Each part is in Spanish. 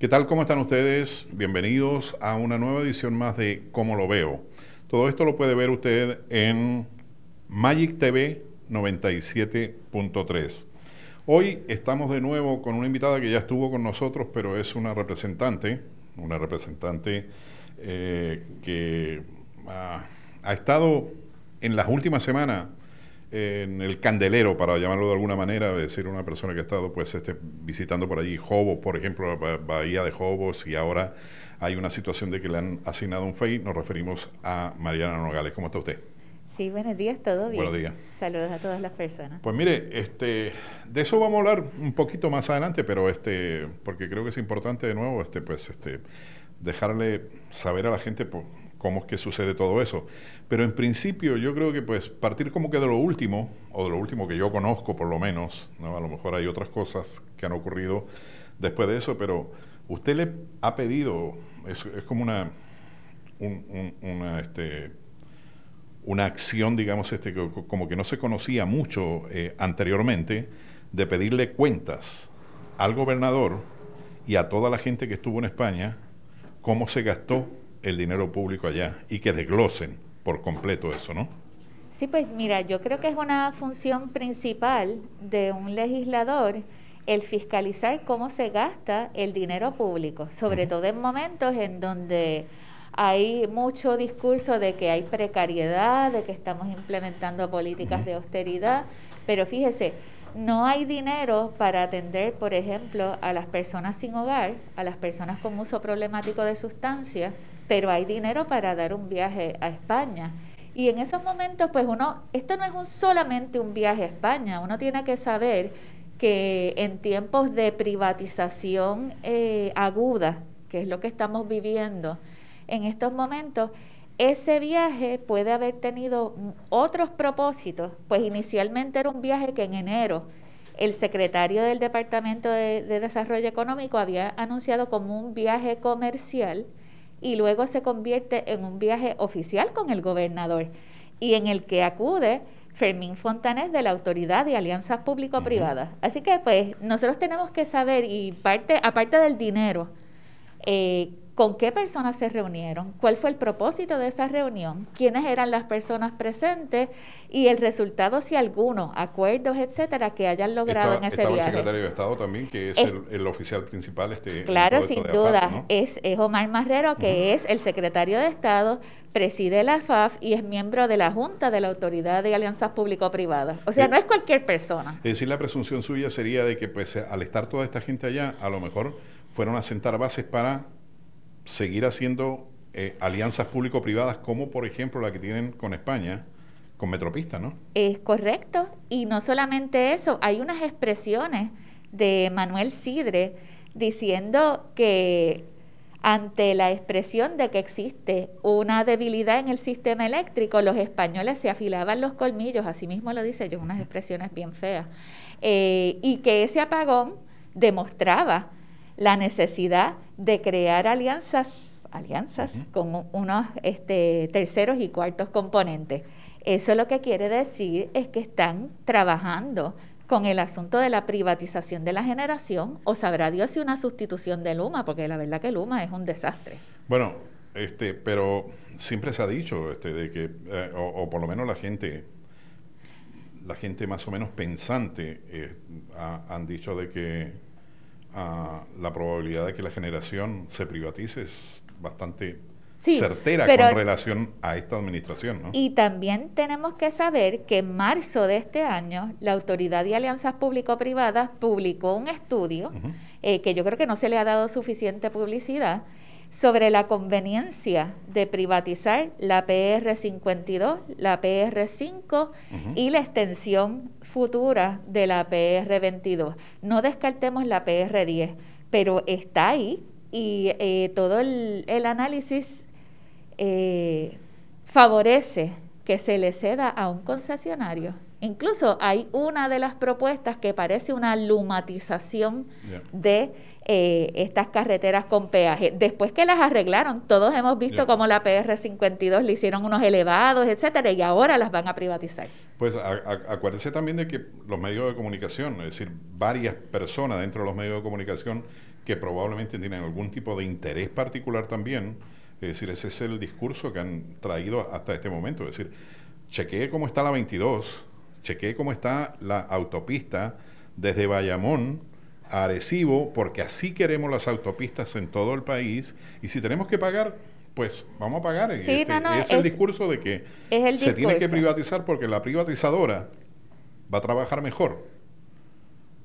¿Qué tal? ¿Cómo están ustedes? Bienvenidos a una nueva edición más de Cómo lo veo. Todo esto lo puede ver usted en Magic TV 97.3. Hoy estamos de nuevo con una invitada que ya estuvo con nosotros, pero es una representante, una representante eh, que ha estado en las últimas semanas en el candelero, para llamarlo de alguna manera, decir, una persona que ha estado pues, este, visitando por allí Jobos, por ejemplo, la Bahía de Jobos, y ahora hay una situación de que le han asignado un FEI, nos referimos a Mariana Nogales. ¿Cómo está usted? Sí, buenos días, todo bien. Buenos días. Saludos a todas las personas. Pues mire, este, de eso vamos a hablar un poquito más adelante, pero este, porque creo que es importante de nuevo, este, pues, este, dejarle saber a la gente, pues, cómo es que sucede todo eso. Pero en principio yo creo que pues partir como que de lo último, o de lo último que yo conozco por lo menos, ¿no? a lo mejor hay otras cosas que han ocurrido después de eso, pero usted le ha pedido, es, como una, este, una, acción, digamos, este, como que no se conocía mucho eh, anteriormente, de pedirle cuentas al gobernador y a toda la gente que estuvo en España, cómo se gastó el dinero público allá y que desglosen por completo eso, ¿no? Sí, pues mira, yo creo que es una función principal de un legislador el fiscalizar cómo se gasta el dinero público, sobre todo en momentos en donde hay mucho discurso de que hay precariedad, de que estamos implementando políticas de austeridad, pero fíjese, no hay dinero para atender, por ejemplo, a las personas sin hogar, a las personas con uso problemático de sustancias, pero hay dinero para dar un viaje a España. Y en esos momentos, pues uno, esto no es un, solamente un viaje a España, uno tiene que saber que en tiempos de privatización eh, aguda, que es lo que estamos viviendo en estos momentos, ese viaje puede haber tenido otros propósitos, pues inicialmente era un viaje que en enero el secretario del Departamento de Desarrollo Económico había anunciado como un viaje comercial y luego se convierte en un viaje oficial con el gobernador y en el que acude Fermín Fontanés de la Autoridad de Alianzas Público-Privadas. Así que pues nosotros tenemos que saber y parte aparte del dinero eh, con qué personas se reunieron, cuál fue el propósito de esa reunión, quiénes eran las personas presentes y el resultado, si alguno, acuerdos, etcétera, que hayan logrado en ese viaje. el secretario de Estado también, que es, el, oficial principal. Este, claro, sin duda. es, Omar Marrero, que es el secretario de Estado, preside la FAF y es miembro de la Junta de la Autoridad de Alianzas Público-Privadas. O sea, no es cualquier persona. Es decir, la presunción suya sería de que, pues, al estar toda esta gente allá, a lo mejor fueron a sentar bases para seguir haciendo eh, alianzas público-privadas como por ejemplo la que tienen con España, con Metropista, ¿no? Es correcto. Y no solamente eso, hay unas expresiones de Manuel Sidre diciendo que ante la expresión de que existe una debilidad en el sistema eléctrico, los españoles se afilaban los colmillos, así mismo lo dice yo, unas expresiones bien feas, eh, y que ese apagón demostraba la necesidad de crear alianzas, alianzas con unos este, terceros y cuartos componentes. Eso lo que quiere decir es que están trabajando con el asunto de la privatización de la generación o sabrá Dios si una sustitución de Luma, porque la verdad que Luma es un desastre. Bueno, este, pero siempre se ha dicho este, de que, eh, o, por lo menos la gente, la gente más o menos pensante eh, han dicho de que la probabilidad de que la generación se privatice es bastante certera con relación a esta administración. Y también tenemos que saber que en marzo de este año la Autoridad de Alianzas Público-Privadas publicó un estudio eh, que yo creo que no se le ha dado suficiente publicidad sobre la conveniencia de privatizar la PR52, la PR5 y la extensión futura de la PR22. No descartemos la PR10, pero está ahí y eh, todo el, análisis eh, favorece que se le ceda a un concesionario. Incluso hay una de las propuestas que parece una lumatización de eh, estas carreteras con peaje. Después que las arreglaron, todos hemos visto cómo la PR52 le hicieron unos elevados, etcétera, y ahora las van a privatizar. Pues acuérdense también de que los medios de comunicación, es decir, varias personas dentro de los medios de comunicación que probablemente tienen algún tipo de interés particular también, es decir, ese es el discurso que han traído hasta este momento, es decir, chequee cómo está la 22, chequee cómo está la autopista desde Bayamón porque así queremos las autopistas en todo el país, y si tenemos que pagar, pues vamos a pagar. Sí, este, es, el discurso de que se tiene que privatizar porque la privatizadora va a trabajar mejor.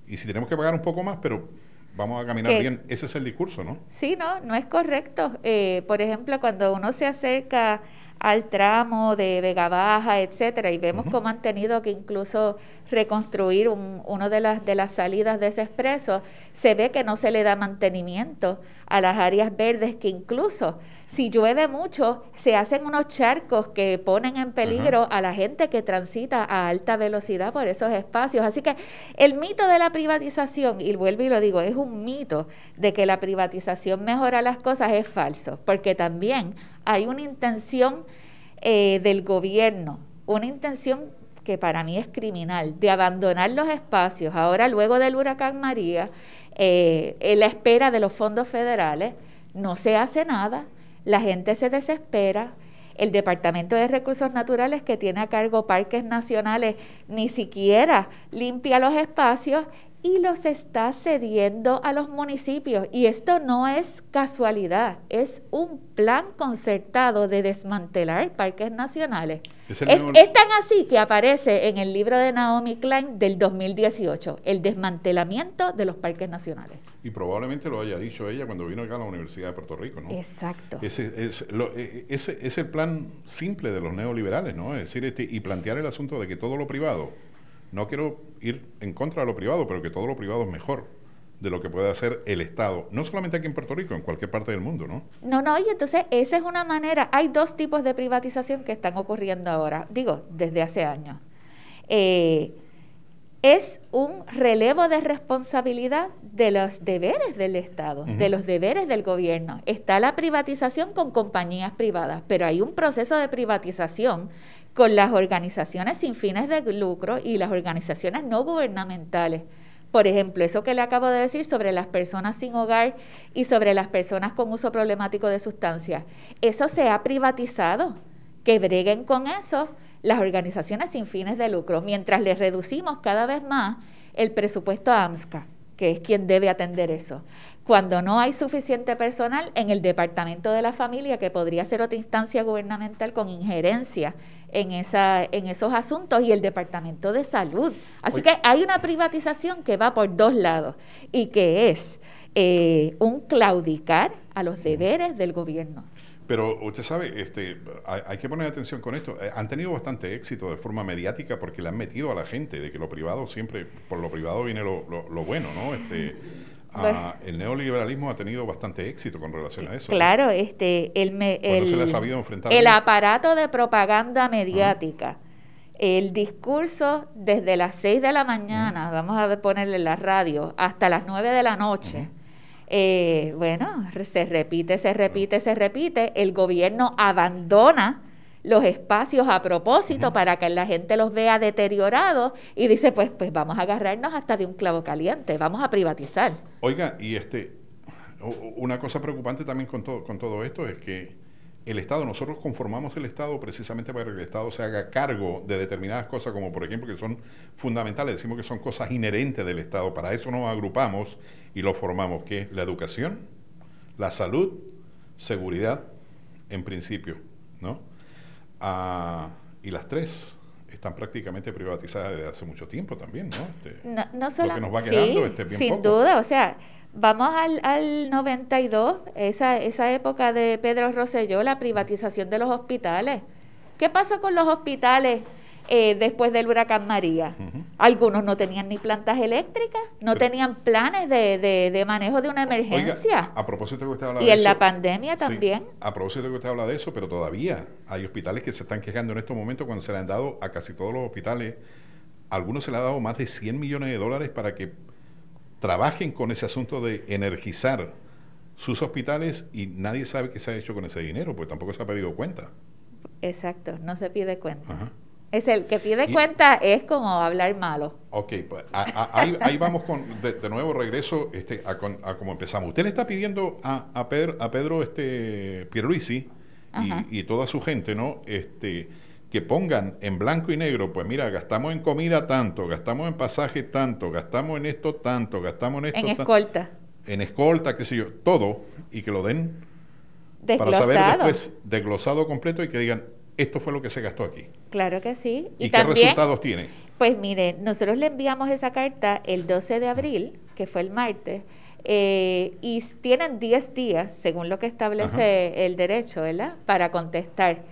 Y si tenemos que pagar un poco más, pero vamos a caminar bien. Ese es el discurso, ¿no? Sí, no, no es correcto. Eh, por ejemplo, cuando uno se acerca al tramo de Vega Baja, etcétera, y vemos cómo han tenido que incluso reconstruir una de las, de las salidas de ese expreso, se ve que no se le da mantenimiento a las áreas verdes que incluso si llueve mucho, se hacen unos charcos que ponen en peligro a la gente que transita a alta velocidad por esos espacios. Así que el mito de la privatización, y vuelvo y lo digo, es un mito de que la privatización mejora las cosas, es falso, porque también hay una intención eh, del gobierno, una intención que para mí es criminal, de abandonar los espacios. Ahora, luego del huracán María, eh, en la espera de los fondos federales, no se hace nada la gente se desespera. El Departamento de Recursos Naturales, que tiene a cargo parques nacionales, ni siquiera limpia los espacios y los está cediendo a los municipios. Y esto no es casualidad, es un plan concertado de desmantelar parques nacionales. Es, tan así que aparece en el libro de Naomi Klein del 2018, el desmantelamiento de los parques nacionales y probablemente lo haya dicho ella cuando vino acá a la Universidad de Puerto Rico, ¿no? Exacto. E, e, ese es, el plan simple de los neoliberales, ¿no? Es decir, este, y plantear el asunto de que todo lo privado, no quiero ir en contra de lo privado, pero que todo lo privado es mejor de lo que puede hacer el Estado, no solamente aquí en Puerto Rico, en cualquier parte del mundo, ¿no? No, no, y entonces esa es una manera, hay dos tipos de privatización que están ocurriendo ahora, digo, desde hace años. Eh, es un relevo de responsabilidad de los deberes del Estado, de los deberes del gobierno. Está la privatización con compañías privadas, pero hay un proceso de privatización con las organizaciones sin fines de lucro y las organizaciones no gubernamentales. Por ejemplo, eso que le acabo de decir sobre las personas sin hogar y sobre las personas con uso problemático de sustancias, eso se ha privatizado. Que breguen con eso las organizaciones sin fines de lucro, mientras les reducimos cada vez más el presupuesto a AMSCA, que es quien debe atender eso. Cuando no hay suficiente personal en el Departamento de la Familia, que podría ser otra instancia gubernamental con injerencia en, esa, en esos asuntos, y el Departamento de Salud. Así que hay una privatización que va por dos lados y que es eh, un claudicar a los deberes del gobierno. Pero usted sabe, este, hay, que poner atención con esto. Eh, han tenido bastante éxito de forma mediática porque le han metido a la gente de que lo privado siempre, por lo privado viene lo, bueno, ¿no? Este, ah, el neoliberalismo ha tenido bastante éxito con relación a eso. Claro, este, el, el, aparato de propaganda mediática. El discurso desde las 6 de la mañana, vamos a ponerle en la radio, hasta las 9 de la noche. Eh, bueno, se repite, se repite, se repite. El gobierno abandona los espacios a propósito para que la gente los vea deteriorados y dice, pues, pues vamos a agarrarnos hasta de un clavo caliente, vamos a privatizar. Oiga, y este, una cosa preocupante también con todo, con todo esto es que el Estado, nosotros conformamos el Estado precisamente para que el Estado se haga cargo de determinadas cosas, como por ejemplo que son fundamentales, decimos que son cosas inherentes del Estado, para eso nos agrupamos y lo formamos, que la educación, la salud, seguridad, en principio, ¿no? Ah, y las tres están prácticamente privatizadas desde hace mucho tiempo también, ¿no? Este, lo que nos va quedando este, bien sin duda, o sea, Vamos al, al 92, esa, esa época de Pedro Rosselló, la privatización de los hospitales. ¿Qué pasó con los hospitales eh, después del huracán María? Algunos no tenían ni plantas eléctricas, no tenían planes de, manejo de una emergencia. a propósito que usted habla y en la pandemia también. a propósito que usted habla de eso, pero todavía hay hospitales que se están quejando en estos momentos cuando se le han dado a casi todos los hospitales, algunos se le ha dado más de 100 millones de dólares para que trabajen con ese asunto de energizar sus hospitales y nadie sabe qué se ha hecho con ese dinero, pues tampoco se ha pedido cuenta. Exacto, no se pide cuenta. Es el que pide cuenta es como hablar malo. Ok, pues ahí, vamos con, de, nuevo regreso este, a, con, como empezamos. Usted le está pidiendo a, Pedro, a Pedro este, Pierluisi y, y, toda su gente, ¿no? Este, que pongan en blanco y negro, pues mira, gastamos en comida tanto, gastamos en pasaje tanto, gastamos en esto tanto, gastamos en esto En escolta. En escolta, qué sé yo, todo, y que lo den para saber después, desglosado completo y que digan, esto fue lo que se gastó aquí. Claro que sí. ¿Y, qué resultados tiene? Pues mire, nosotros le enviamos esa carta el 12 de abril, que fue el martes, eh, y tienen 10 días, según lo que establece el derecho, ¿verdad?, para contestar.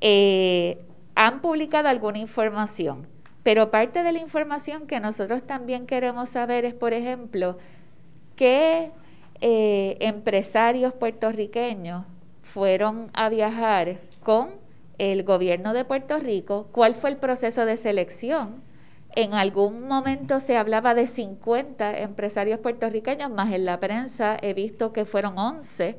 Eh, han publicado alguna información, pero parte de la información que nosotros también queremos saber es, por ejemplo, qué eh, empresarios puertorriqueños fueron a viajar con el gobierno de Puerto Rico, cuál fue el proceso de selección. En algún momento se hablaba de 50 empresarios puertorriqueños, más en la prensa he visto que fueron 11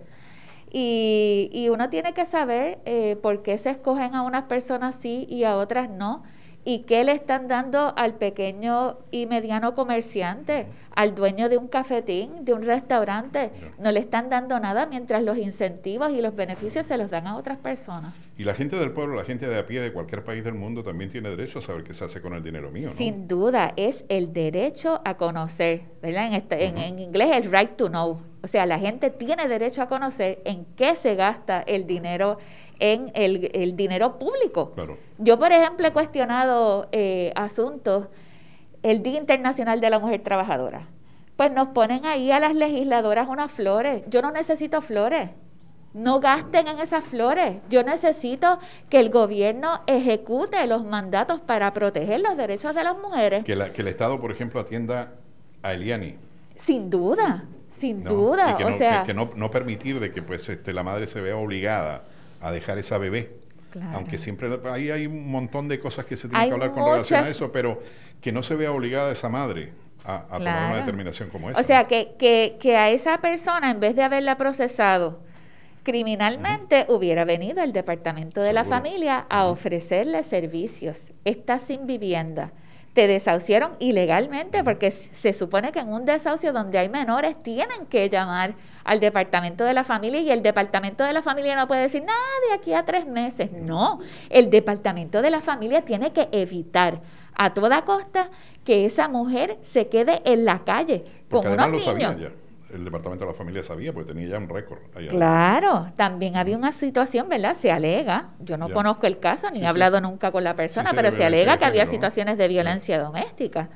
y, uno tiene que saber eh, por qué se escogen a unas personas sí y a otras no. ¿Y qué le están dando al pequeño y mediano comerciante, al dueño de un cafetín, de un restaurante? No le están dando nada mientras los incentivos y los beneficios se los dan a otras personas. Y la gente del pueblo, la gente de a pie de cualquier país del mundo también tiene derecho a saber qué se hace con el dinero mío. ¿no? Sin duda, es el derecho a conocer, ¿verdad? En, este, en inglés el right to know. O sea, la gente tiene derecho a conocer en qué se gasta el dinero en el, dinero público. Yo, por ejemplo, he cuestionado eh, asuntos, el Día Internacional de la Mujer Trabajadora. Pues nos ponen ahí a las legisladoras unas flores. Yo no necesito flores. No gasten en esas flores. Yo necesito que el gobierno ejecute los mandatos para proteger los derechos de las mujeres. Que, que el Estado, por ejemplo, atienda a Eliani. Sin duda, sin duda. no, o sea, que, no, permitir de que pues este, la madre se vea obligada a dejar esa bebé. Aunque siempre ahí hay un montón de cosas que se tienen que hablar con relación a eso, pero que no se vea obligada esa madre a, tomar una determinación como esa. O sea, que, que, que, a esa persona, en vez de haberla procesado criminalmente, hubiera venido el departamento de la familia a ofrecerle servicios. Está sin vivienda te desahuciaron ilegalmente, porque se supone que en un desahucio donde hay menores tienen que llamar al departamento de la familia y el departamento de la familia no puede decir nada de aquí a tres meses. No, el departamento de la familia tiene que evitar a toda costa que esa mujer se quede en la calle con unos niños el Departamento de la Familia sabía, porque tenía ya un récord. claro, también había una situación, ¿verdad? Se alega, yo no conozco el caso, ni he hablado nunca con la persona, pero se alega que había situaciones de violencia doméstica.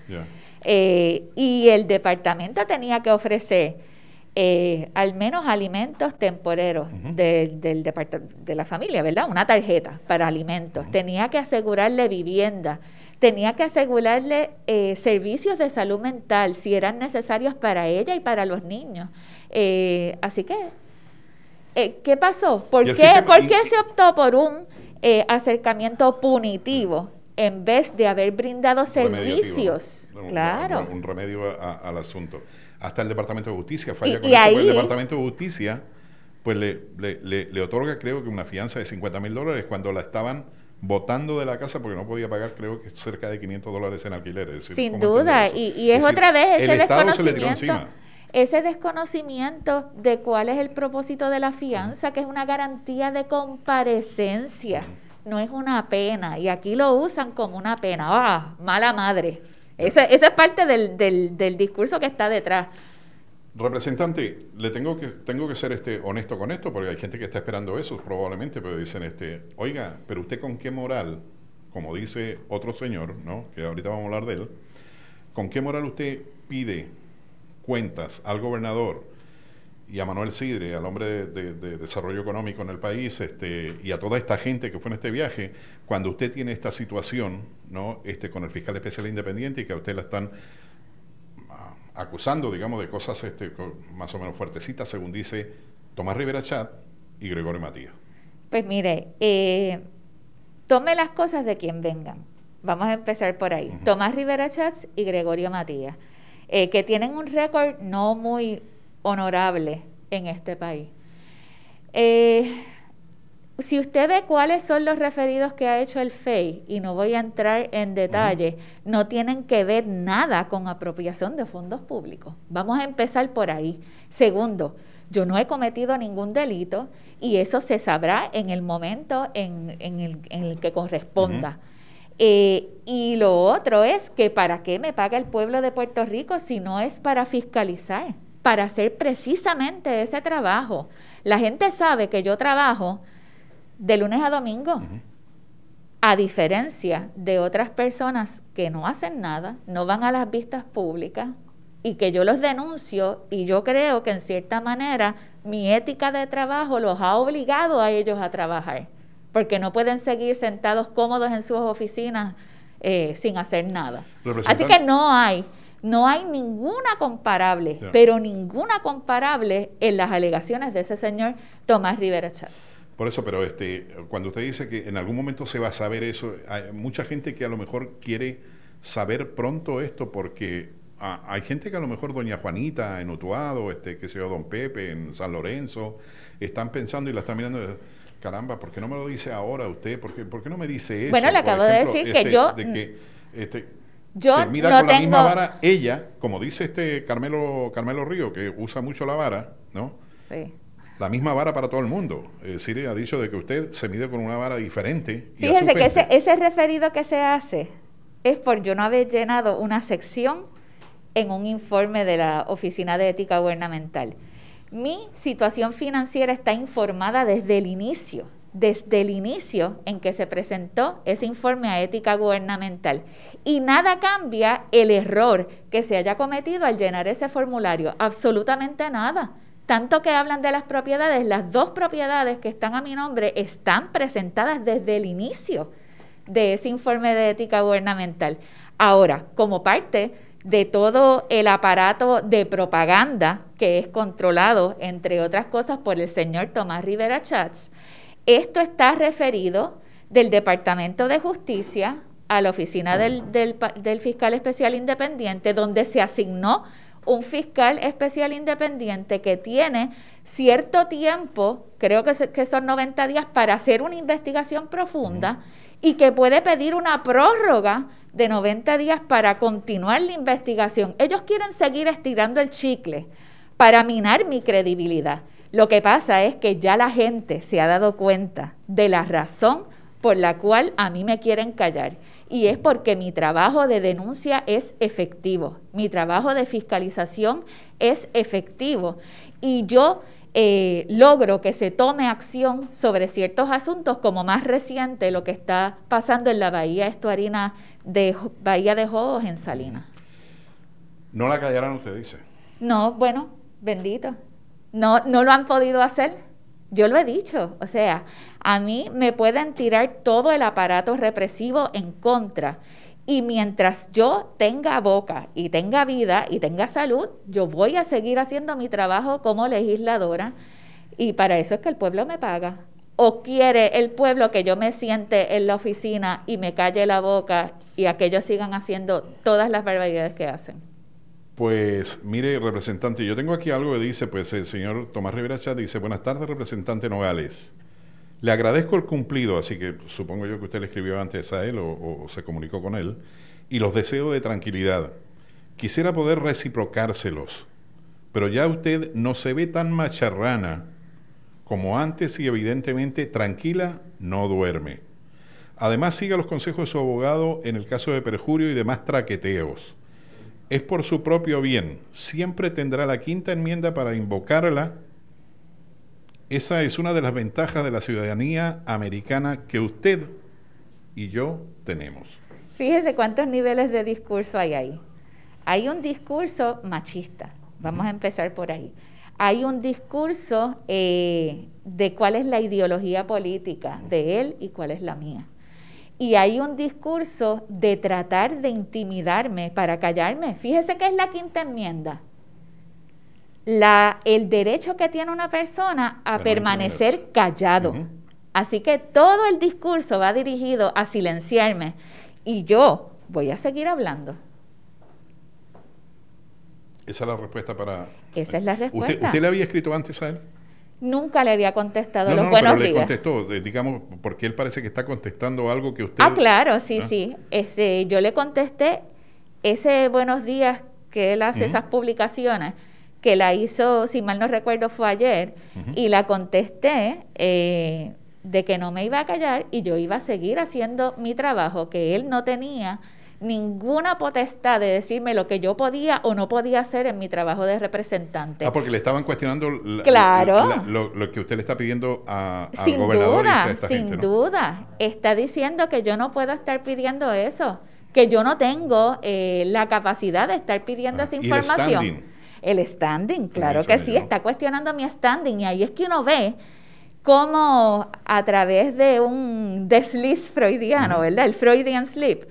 Eh, y el departamento tenía que ofrecer eh, al menos alimentos temporeros de, del departamento de la familia, ¿verdad? Una tarjeta para alimentos. Tenía que asegurarle vivienda tenía que asegurarle eh, servicios de salud mental si eran necesarios para ella y para los niños. Eh, así que, eh, ¿qué pasó? ¿Por qué, se optó por un acercamiento punitivo en vez de haber brindado servicios? Un, claro. Un, remedio al asunto. Hasta el Departamento de Justicia falla con y eso, pues, el Departamento de Justicia pues le, le, le otorga creo que una fianza de 50 mil dólares cuando la estaban votando de la casa porque no podía pagar, creo que cerca de 500 dólares en alquiler. Sin duda, y, es, otra vez ese desconocimiento. ese desconocimiento de cuál es el propósito de la fianza, que es una garantía de comparecencia, no es una pena. Y aquí lo usan como una pena. ¡Ah! Mala madre. Esa, esa es parte del, del, del discurso que está detrás. Representante, le tengo que, tengo que ser este, honesto con esto, porque hay gente que está esperando eso probablemente, pero dicen, este, oiga, pero usted con qué moral, como dice otro señor, ¿no? que ahorita vamos a hablar de él, ¿con qué moral usted pide cuentas al gobernador y a Manuel Sidre, al hombre de, desarrollo económico en el país, este, y a toda esta gente que fue en este viaje, cuando usted tiene esta situación ¿no? este, con el fiscal especial independiente y que a usted la están acusando, digamos, de cosas este, más o menos fuertecitas, según dice Tomás Rivera Chat y Gregorio Matías. Pues mire, eh, tome las cosas de quien vengan. Vamos a empezar por ahí. Tomás Rivera Chats y Gregorio Matías, eh, que tienen un récord no muy honorable en este país. Eh, si usted ve cuáles son los referidos que ha hecho el FEI, y no voy a entrar en detalle, no tienen que ver nada con apropiación de fondos públicos. Vamos a empezar por ahí. Segundo, yo no he cometido ningún delito y eso se sabrá en el momento en, el, que corresponda. Eh, y lo otro es que para qué me paga el pueblo de Puerto Rico si no es para fiscalizar, para hacer precisamente ese trabajo. La gente sabe que yo trabajo de lunes a domingo. A diferencia de otras personas que no hacen nada, no van a las vistas públicas y que yo los denuncio y yo creo que en cierta manera mi ética de trabajo los ha obligado a ellos a trabajar, porque no pueden seguir sentados cómodos en sus oficinas eh, sin hacer nada. Así que no hay, no hay ninguna comparable, pero ninguna comparable en las alegaciones de ese señor Tomás Rivera Chávez. Por eso, pero este, cuando usted dice que en algún momento se va a saber eso, hay mucha gente que a lo mejor quiere saber pronto esto porque ah, hay gente que a lo mejor Doña Juanita en Utuado, este, que sea Don Pepe en San Lorenzo, están pensando y la están mirando caramba, ¿por qué no me lo dice ahora usted? ¿Por qué, por qué no me dice eso? Bueno, le acabo de decir que este, yo... De que, mm, este, yo mira la misma vara ella, como dice este Carmelo, Carmelo Río, que usa mucho la vara, ¿no? Sí la misma vara para todo el mundo. Es eh, decir, ha dicho de que usted se mide con una vara diferente. Fíjese que ese referido que se hace es por yo no haber llenado una sección en un informe de la Oficina de Ética Gubernamental. Mi situación financiera está informada desde el inicio, desde el inicio en que se presentó ese informe a ética gubernamental. Y nada cambia el error que se haya cometido al llenar ese formulario, absolutamente nada. Tanto que hablan de las propiedades, las dos propiedades que están a mi nombre están presentadas desde el inicio de ese informe de ética gubernamental. Ahora, como parte de todo el aparato de propaganda que es controlado, entre otras cosas, por el señor Tomás Rivera Chats, esto está referido del Departamento de Justicia a la oficina del, del fiscal especial independiente, donde se asignó un fiscal especial independiente que tiene cierto tiempo, creo que, son 90 días, para hacer una investigación profunda y que puede pedir una prórroga de 90 días para continuar la investigación. Ellos quieren seguir estirando el chicle para minar mi credibilidad. Lo que pasa es que ya la gente se ha dado cuenta de la razón por la cual a mí me quieren callar y es porque mi trabajo de denuncia es efectivo, mi trabajo de fiscalización es efectivo y yo eh, logro que se tome acción sobre ciertos asuntos, como más reciente lo que está pasando en la bahía estuarina de Bahía de Jodos, en Salinas. No la callaron, usted dice. No, bueno, bendito. No, no lo han podido hacer yo lo he dicho, o sea, a mí me pueden tirar todo el aparato represivo en contra. Y mientras yo tenga boca y tenga vida y tenga salud, yo voy a seguir haciendo mi trabajo como legisladora. Y para eso es que el pueblo me paga. ¿O quiere el pueblo que yo me siente en la oficina y me calle la boca y aquellos sigan haciendo todas las barbaridades que hacen? Pues mire, representante, yo tengo aquí algo que dice, pues el señor Tomás Rivera Chat dice, buenas tardes, representante Nogales. Le agradezco el cumplido, así que supongo yo que usted le escribió antes a él o, se comunicó con él, y los deseos de tranquilidad. Quisiera poder reciprocárselos, pero ya usted no se ve tan macharrana como antes y evidentemente tranquila no duerme. Además siga los consejos de su abogado en el caso de perjurio y demás traqueteos es por su propio bien. Siempre tendrá la quinta enmienda para invocarla. Esa es una de las ventajas de la ciudadanía americana que usted y yo tenemos. Fíjese cuántos niveles de discurso hay ahí. Hay un discurso machista, vamos a empezar por ahí. Hay un discurso eh, de cuál es la ideología política de él y cuál es la mía y hay un discurso de tratar de intimidarme para callarme. Fíjese que es la quinta enmienda. La, el derecho que tiene una persona a permanecer callado. Así que todo el discurso va dirigido a silenciarme y yo voy a seguir hablando. Esa es la respuesta para... Esa es la respuesta. usted le había escrito antes a él? Nunca le había contestado los no, buenos Le contestó, eh, digamos, porque él parece que está contestando algo que usted. Ah, claro, sí, ah. sí. Este, yo le contesté ese buenos días que él hace esas publicaciones, que la hizo, si mal no recuerdo, fue ayer, y la contesté eh, de que no me iba a callar y yo iba a seguir haciendo mi trabajo, que él no tenía ninguna potestad de decirme lo que yo podía o no podía hacer en mi trabajo de representante. Ah, porque le estaban cuestionando claro. lo, que usted le está pidiendo a, sin duda, sin duda. Está diciendo que yo no puedo estar pidiendo eso, que yo no tengo eh, la capacidad de estar pidiendo ah, esa información. el, standing? el standing, claro que sí, está cuestionando mi standing y ahí es que uno ve cómo a través de un desliz freudiano, ¿verdad? El Freudian slip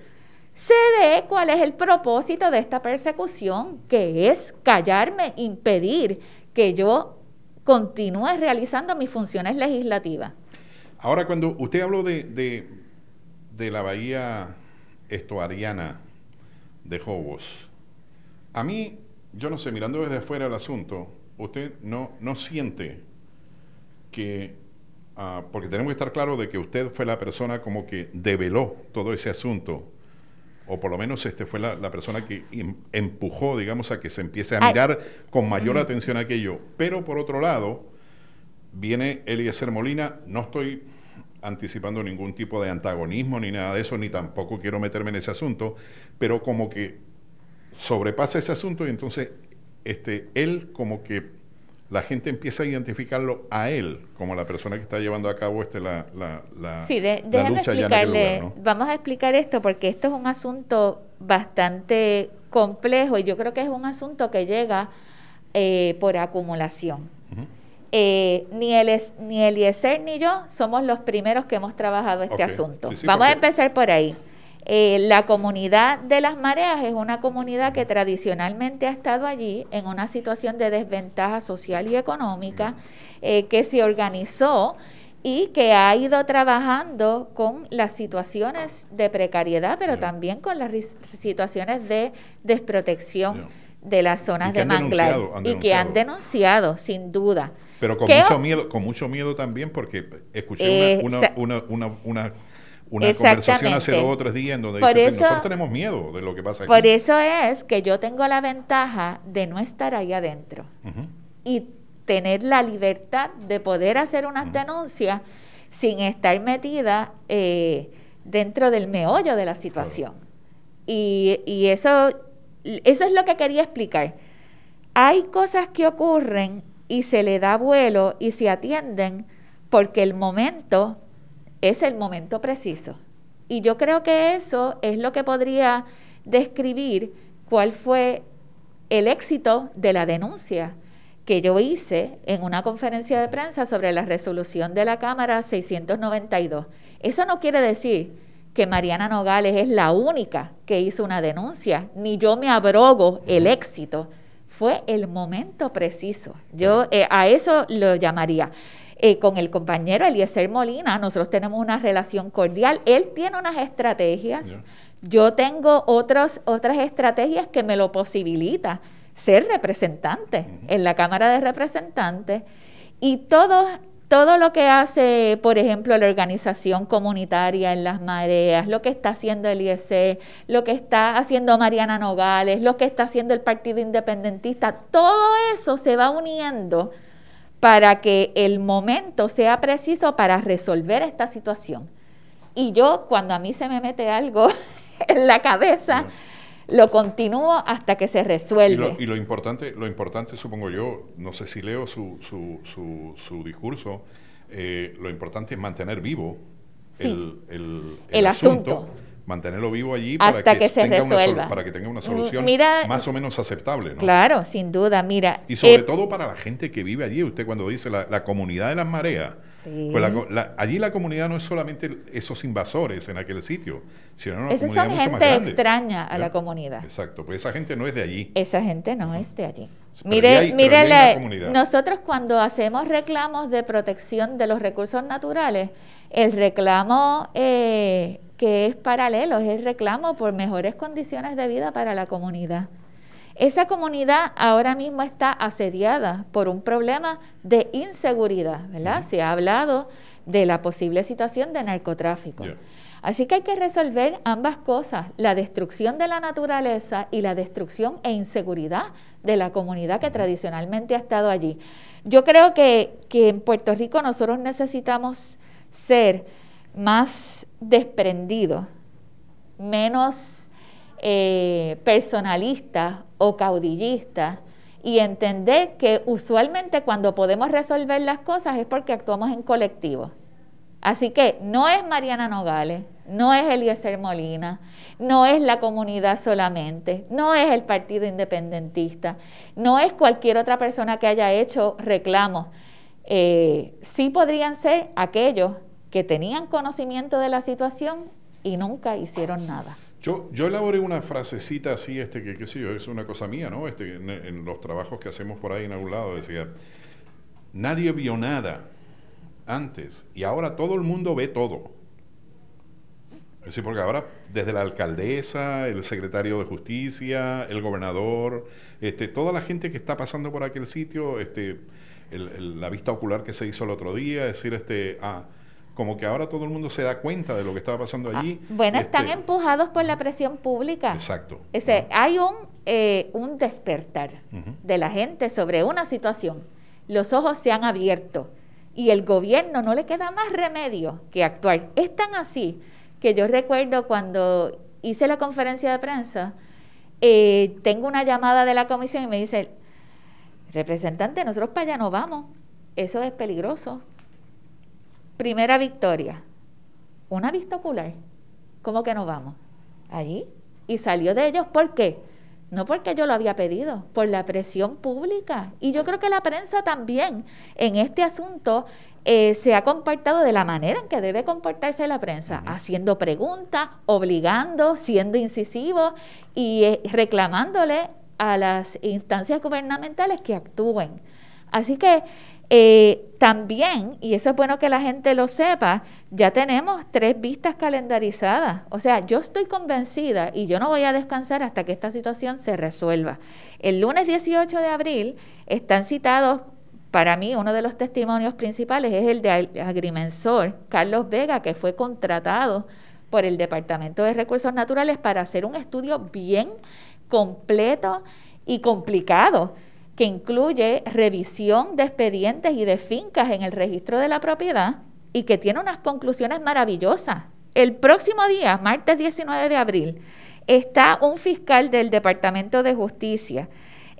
se ve cuál es el propósito de esta persecución, que es callarme, impedir que yo continúe realizando mis funciones legislativas. Ahora, cuando usted habló de, la bahía estuariana de Jobos, a mí, yo no sé, mirando desde afuera el asunto, usted no, no siente que, ah, porque tenemos que estar claros de que usted fue la persona como que develó todo ese asunto, o por lo menos este fue la, persona que em, empujó, digamos, a que se empiece a ah. mirar con mayor atención aquello. Pero por otro lado, viene Eliezer Molina, no estoy anticipando ningún tipo de antagonismo ni nada de eso, ni tampoco quiero meterme en ese asunto, pero como que sobrepasa ese asunto y entonces este, él como que la gente empieza a identificarlo a él como la persona que está llevando a cabo este la, la, sí, explicarle, vamos a explicar esto porque esto es un asunto bastante complejo y yo creo que es un asunto que llega eh, por acumulación. Eh, ni, el, ni Eliezer ni yo somos los primeros que hemos trabajado este asunto. vamos a empezar por ahí. Eh, la comunidad de las mareas es una comunidad que tradicionalmente ha estado allí en una situación de desventaja social y económica, eh, que se organizó y que ha ido trabajando con las situaciones de precariedad, pero también con las situaciones de desprotección de las zonas de manglar y que han denunciado, sin duda. Pero con mucho miedo, con mucho miedo también, porque escuché eh, una una conversación hace dos o tres días en donde pues nosotros tenemos miedo de lo que pasa aquí. Por eso es que yo tengo la ventaja de no estar ahí adentro y tener la libertad de poder hacer unas denuncias sin estar metida eh, dentro del meollo de la situación. Y, eso, eso es lo que quería explicar. Hay cosas que ocurren y se le da vuelo y se atienden porque el momento es el momento preciso. Y yo creo que eso es lo que podría describir cuál fue el éxito de la denuncia que yo hice en una conferencia de prensa sobre la resolución de la Cámara 692. Eso no quiere decir que Mariana Nogales es la única que hizo una denuncia, ni yo me abrogo el éxito. Fue el momento preciso. Yo eh, a eso lo llamaría. Eh, con el compañero Eliezer Molina, nosotros tenemos una relación cordial, él tiene unas estrategias, yo tengo otros, otras estrategias que me lo posibilita ser representante en la Cámara de Representantes y todo, todo lo que hace, por ejemplo, la organización comunitaria en las mareas, lo que está haciendo el lo que está haciendo Mariana Nogales, lo que está haciendo el Partido Independentista, todo eso se va uniendo para que el momento sea preciso para resolver esta situación. Y yo cuando a mí se me mete algo en la cabeza, lo continúo hasta que se resuelve. Y lo, importante, lo importante, supongo yo, no sé si leo su, su, su, su discurso, eh, lo importante es mantener vivo el, el, asunto mantenerlo vivo allí hasta que, se resuelva. para que tenga una solución más o menos aceptable. ¿no? Claro, sin duda. Mira. Y sobre eh, todo para la gente que vive allí, usted cuando dice la, comunidad de las mareas. Pues allí la comunidad no es solamente esos invasores en aquel sitio, sino son gente extraña a la comunidad. Exacto, pues esa gente no es de allí. Esa gente no es de allí. mire, nosotros cuando hacemos reclamos de protección de los recursos naturales, el reclamo eh, que es paralelo, es el reclamo por mejores condiciones de vida para la comunidad. Esa comunidad ahora mismo está asediada por un problema de inseguridad, ¿verdad? Se ha hablado de la posible situación de narcotráfico. Así que hay que resolver ambas cosas, la destrucción de la naturaleza y la destrucción e inseguridad de la comunidad que tradicionalmente ha estado allí. Yo creo que, que en Puerto Rico nosotros necesitamos ser más desprendido, menos eh, personalista o caudillista. y entender que usualmente cuando podemos resolver las cosas es porque actuamos en colectivo. Así que no es Mariana Nogales, no es Eliezer Molina, no es la comunidad solamente, no es el Partido Independentista, no es cualquier otra persona que haya hecho reclamos. Eh, sí podrían ser aquellos que tenían conocimiento de la situación y nunca hicieron nada. Yo, yo elaboré una frasecita así, este, que qué sé es una cosa mía, ¿no? Este, en, los trabajos que hacemos por ahí en algún lado, decía, nadie vio nada antes y ahora todo el mundo ve todo. Sí, porque ahora desde la alcaldesa, el secretario de justicia, el gobernador, este, toda la gente que está pasando por aquel sitio, este, la vista ocular que se hizo el otro día, decir, este, ah, como que ahora todo el mundo se da cuenta de lo que estaba pasando ah, allí. bueno, están este, empujados por la presión pública. Exacto. Hay un, eh, un despertar de la gente sobre una situación. Los ojos se han abierto y el gobierno no le queda más remedio que actuar. Es tan así que yo recuerdo cuando hice la conferencia de prensa, eh, tengo una llamada de la comisión y me dice, representante, nosotros para allá no vamos, eso es peligroso, Primera victoria, una vista ocular. ¿Cómo que nos vamos? Ahí. Y salió de ellos, ¿por qué? No porque yo lo había pedido, por la presión pública. Y yo creo que la prensa también en este asunto eh, se ha comportado de la manera en que debe comportarse la prensa, haciendo preguntas, obligando, siendo incisivo y eh, reclamándole a las instancias gubernamentales que actúen. Así que eh, también, y eso es bueno que la gente lo sepa, ya tenemos tres vistas calendarizadas. O sea, yo estoy convencida y yo no voy a descansar hasta que esta situación se resuelva. El lunes 18 de abril están citados, para mí, uno de los testimonios principales es el de Agrimensor, Carlos Vega, que fue contratado por el Departamento de Recursos Naturales para hacer un estudio bien completo y complicado que incluye revisión de expedientes y de fincas en el registro de la propiedad y que tiene unas conclusiones maravillosas. El próximo día, martes 19 de abril, está un fiscal del Departamento de Justicia,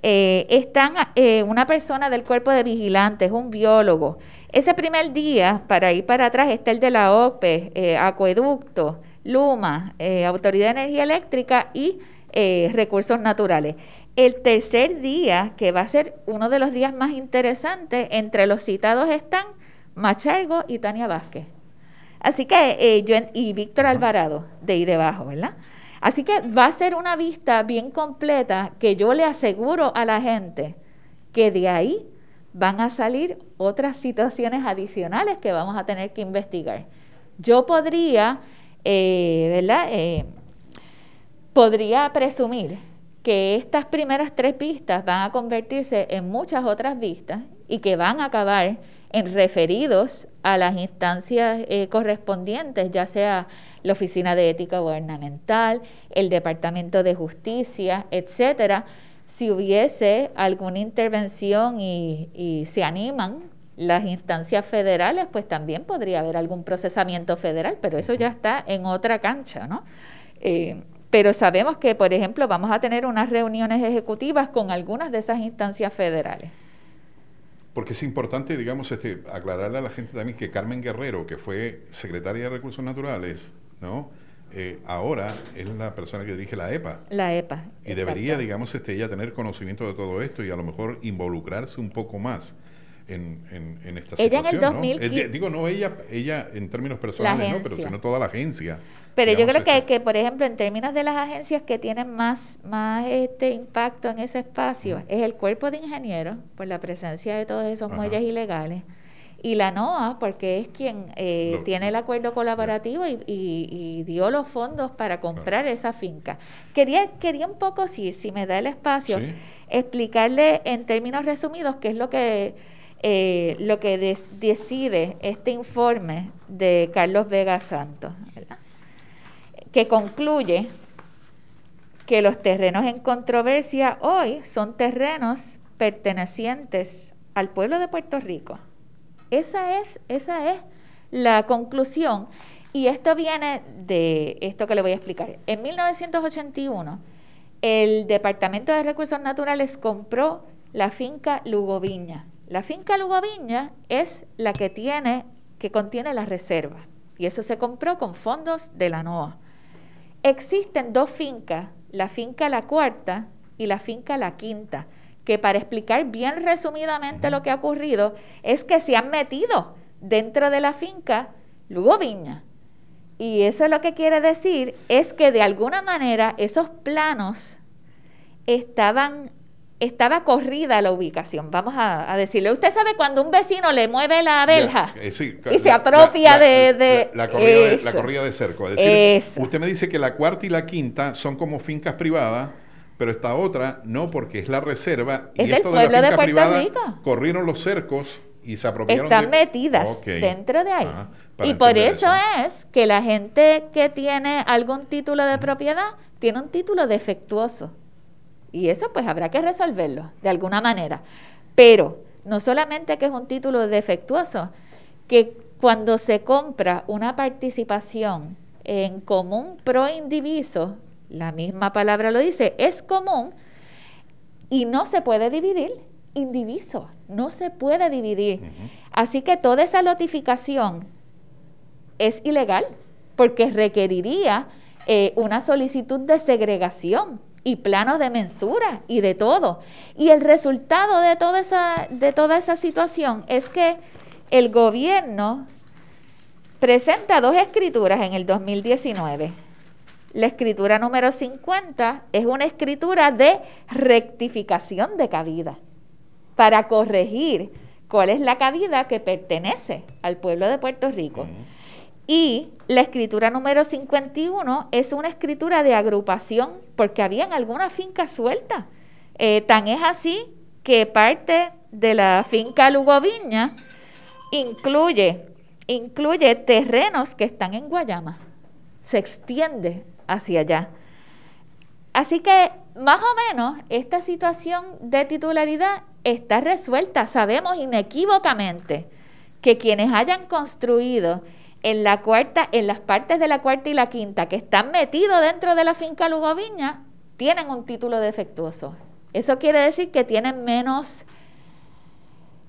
eh, está eh, una persona del cuerpo de vigilantes, un biólogo. Ese primer día, para ir para atrás, está el de la OPE, eh, Acueducto, Luma, Autoridad de Energía Eléctrica y Recursos Naturales. El tercer día, que va a ser uno de los días más interesantes, entre los citados están Machargo y Tania Vázquez. Así que eh, yo y Víctor Alvarado de ahí debajo, ¿verdad? Así que va a ser una vista bien completa que yo le aseguro a la gente que de ahí van a salir otras situaciones adicionales que vamos a tener que investigar. Yo podría, eh, ¿verdad? Eh, podría presumir que estas primeras tres pistas van a convertirse en muchas otras vistas y que van a acabar en referidos a las instancias eh, correspondientes, ya sea la Oficina de Ética Gubernamental, el Departamento de Justicia, etcétera. Si hubiese alguna intervención y, se animan las instancias federales, pues también podría haber algún procesamiento federal, pero eso ya está en otra cancha, ¿no? Eh, pero sabemos que, por ejemplo, vamos a tener unas reuniones ejecutivas con algunas de esas instancias federales. Porque es importante, digamos, este, aclararle a la gente también que Carmen Guerrero, que fue secretaria de Recursos Naturales, ¿no? Eh, ahora es la persona que dirige la EPA. La EPA. Y debería, digamos, este, ella tener conocimiento de todo esto y a lo mejor involucrarse un poco más en, en, en esta ella situación. Ella en el 2015. digo, no ella, ella en términos personales, no, pero sino toda la agencia. Pero yo creo que, por ejemplo, en términos de las agencias que tienen más, más este impacto en ese espacio, es el cuerpo de ingenieros, por la presencia de todos esos muelles ilegales, y la NOA, porque es quien eh, tiene el acuerdo colaborativo y, dio los fondos para comprar esa finca. Quería, quería un poco, si, si me da el espacio, explicarle en términos resumidos qué es lo que... Eh, lo que decide este informe de Carlos Vega Santos. ¿verdad? que concluye que los terrenos en controversia hoy son terrenos pertenecientes al pueblo de Puerto Rico. Esa es, esa es la conclusión. Y esto viene de esto que le voy a explicar. En 1981, el Departamento de Recursos Naturales compró la finca Lugoviña. La finca Lugoviña es la que tiene, que contiene la reserva. Y eso se compró con fondos de la NOA. Existen dos fincas, la finca La Cuarta y la finca La Quinta, que para explicar bien resumidamente lo que ha ocurrido es que se han metido dentro de la finca Lugo Viña. Y eso lo que quiere decir es que de alguna manera esos planos estaban estaba corrida la ubicación. Vamos a, decirle, usted sabe cuando un vecino le mueve la abelja eh, y se apropia de, la, corrida de, la, corrida de cerco. Es decir, usted me dice que la cuarta y la quinta son como fincas privadas, pero esta otra no, porque es la reserva. Es y del esto pueblo de, Corrieron los cercos y se apropiaron. Están metidas dentro de ahí. Ah, y por eso es que la gente que tiene algún título de propiedad tiene un título defectuoso y eso pues habrá que resolverlo de alguna manera. Pero no solamente que es un título defectuoso, que cuando se compra una participación en común pro indiviso, la misma palabra lo dice, es común y no se puede dividir indiviso, no se puede dividir. Así que toda esa notificación es ilegal porque requeriría eh, una solicitud de segregación y planos de mensura y de todo. Y el resultado de toda esa, de toda esa situación es que el gobierno presenta dos escrituras en el 2019. La escritura número 50 es una escritura de rectificación de cabida para corregir cuál es la cabida que pertenece al pueblo de Puerto Rico. Y la escritura número 51 es una escritura de agrupación, porque habían algunas fincas sueltas. Eh, tan es así que parte de la finca Lugoviña incluye, incluye terrenos que están en Guayama. Se extiende hacia allá. Así que más o menos esta situación de titularidad está resuelta. Sabemos inequívocamente que quienes hayan construido en la cuarta, en las partes de la cuarta y la quinta que están metidos dentro de la finca Lugoviña, tienen un título defectuoso. Eso quiere decir que tienen menos,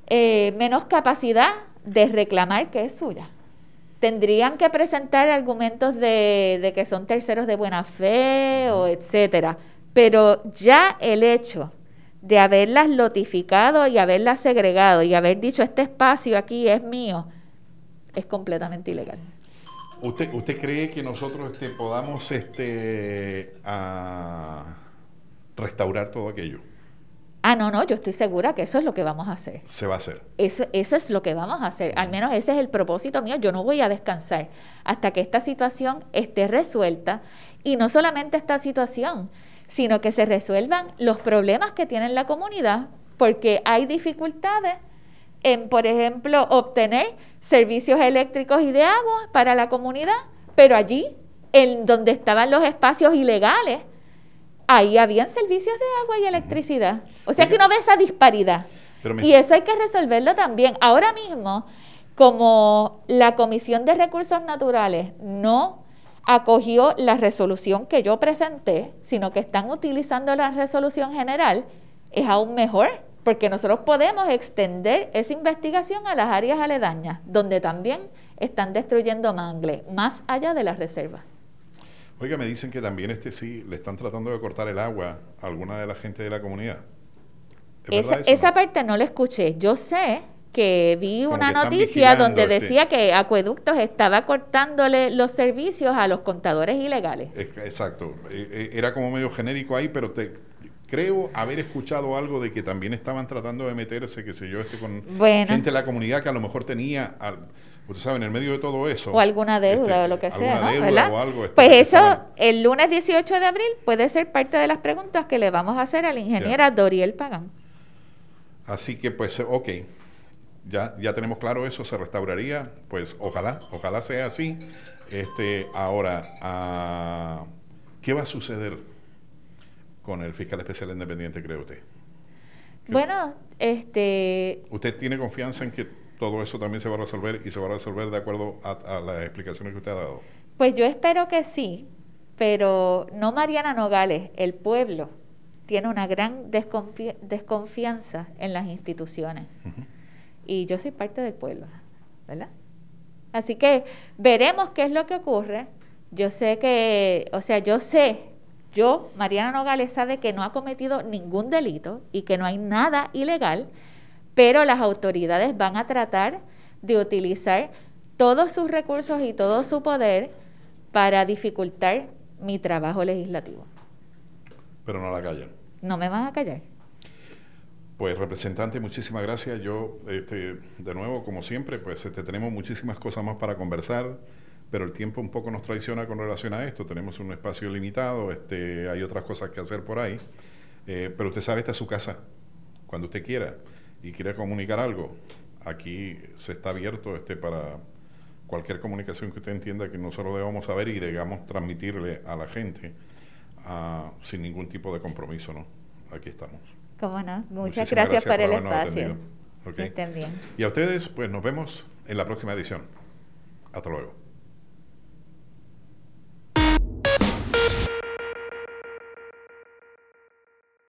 eh, menos capacidad de reclamar que es suya. Tendrían que presentar argumentos de, que son terceros de buena fe o etcétera. Pero ya el hecho de haberlas notificado y haberlas segregado y haber dicho este espacio aquí es mío, es completamente ilegal. ¿Usted, usted cree que nosotros este, podamos este, restaurar todo aquello? Ah, no, no, yo estoy segura que eso es lo que vamos a hacer. Se va a hacer. Eso, eso es lo que vamos a hacer. Al mm. menos ese es el propósito mío. Yo no voy a descansar hasta que esta situación esté resuelta. Y no solamente esta situación, sino que se resuelvan los problemas que tiene la comunidad, porque hay dificultades en, por ejemplo, obtener servicios eléctricos y de agua para la comunidad, pero allí, en donde estaban los espacios ilegales, ahí habían servicios de agua y electricidad. O sea que uno ve esa disparidad. Y eso hay que resolverlo también. Ahora mismo, como la Comisión de Recursos Naturales no acogió la resolución que yo presenté, sino que están utilizando la resolución general, es aún mejor porque nosotros podemos extender esa investigación a las áreas aledañas, donde también están destruyendo mangle, más allá de las reservas. Oiga, me dicen que también este sí le están tratando de cortar el agua a alguna de la gente de la comunidad. esa, esa parte no la escuché. Yo sé que vi una noticia donde decía que Acueductos estaba cortándole los servicios a los contadores ilegales. Exacto, e, e, era como medio genérico ahí, pero te, creo haber escuchado algo de que también estaban tratando de meterse, qué sé yo, este con gente de la comunidad que a lo mejor tenía, usted pues, sabe, en el medio de todo eso. O alguna deuda este, o lo que sea, este, pues eso, el lunes 18 de abril puede ser parte de las preguntas que le vamos a hacer a la ingeniera Doriel Pagán. Así que pues, ok, ya, ya tenemos claro eso, se restauraría, pues ojalá, ojalá sea así. Este, ahora, ah, ¿qué va a suceder? con el fiscal especial independiente, cree usted? Bueno, este... ¿Usted tiene confianza en que todo eso también se va a resolver y se va a resolver de acuerdo a, las explicaciones que usted ha dado? Pues yo espero que sí, pero no Mariana Nogales, el pueblo tiene una gran desconfianza en las instituciones. Y yo soy parte del pueblo, ¿verdad? Así que veremos qué es lo que ocurre. Yo sé que, o sea, yo sé yo, Mariana Nogales, sabe que no ha cometido ningún delito y que no hay nada ilegal, pero las autoridades van a tratar de utilizar todos sus recursos y todo su poder para dificultar mi trabajo legislativo. Pero no la callan. No me van a callar. Pues representante, muchísimas gracias. Yo, este, de nuevo, como siempre, pues este, tenemos muchísimas cosas más para conversar pero el tiempo un poco nos traiciona con relación a esto. Tenemos un espacio limitado, este, hay otras cosas que hacer por ahí, eh, pero usted sabe, esta es su casa, cuando usted quiera y quiera comunicar algo. Aquí se está abierto este, para cualquier comunicación que usted entienda que nosotros debamos saber y debamos transmitirle a la gente ah, sin ningún tipo de compromiso, ¿no? Aquí estamos. Cómo no. Muchas gracias, por el espacio. Y a ustedes, pues nos vemos en la próxima edición. Hasta luego.